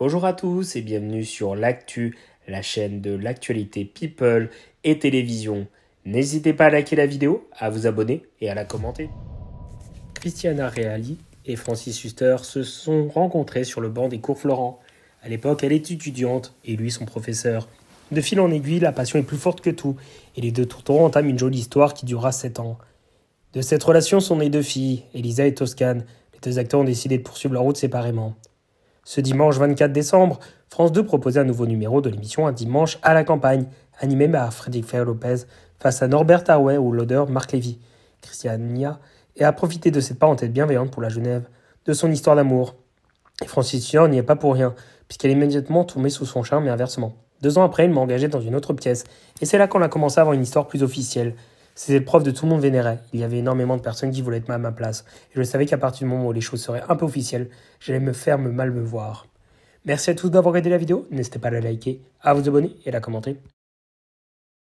Bonjour à tous et bienvenue sur l'actu, la chaîne de l'actualité people et télévision. N'hésitez pas à liker la vidéo, à vous abonner et à la commenter. Christiana Reali et Francis Huster se sont rencontrés sur le banc des cours Florent. À l'époque, elle est étudiante et lui son professeur. De fil en aiguille, la passion est plus forte que tout, et les deux tourtereaux entament une jolie histoire qui durera 7 ans. De cette relation sont nées deux filles, Elisa et Toscane. Les deux acteurs ont décidé de poursuivre leur route séparément. Ce dimanche 24 décembre, France 2 proposait un nouveau numéro de l'émission Un dimanche à la campagne, animé par Frédéric Ferrer-Lopez face à Norbert Arouet ou l'odeur Marc Lévy. Christiane Nia et a profité de cette parenthèse bienveillante pour la Genève, de son histoire d'amour. Et Francis Sion n'y est pas pour rien, puisqu'elle est immédiatement tombée sous son charme et inversement. Deux ans après, il m'a engagé dans une autre pièce, et c'est là qu'on a commencé à avoir une histoire plus officielle, le prof de tout le monde vénérait. Il y avait énormément de personnes qui voulaient être à ma place. Et je savais qu'à partir du moment où les choses seraient un peu officielles, j'allais me faire mal me voir. Merci à tous d'avoir regardé la vidéo. N'hésitez pas à la liker, à vous abonner et à la commenter.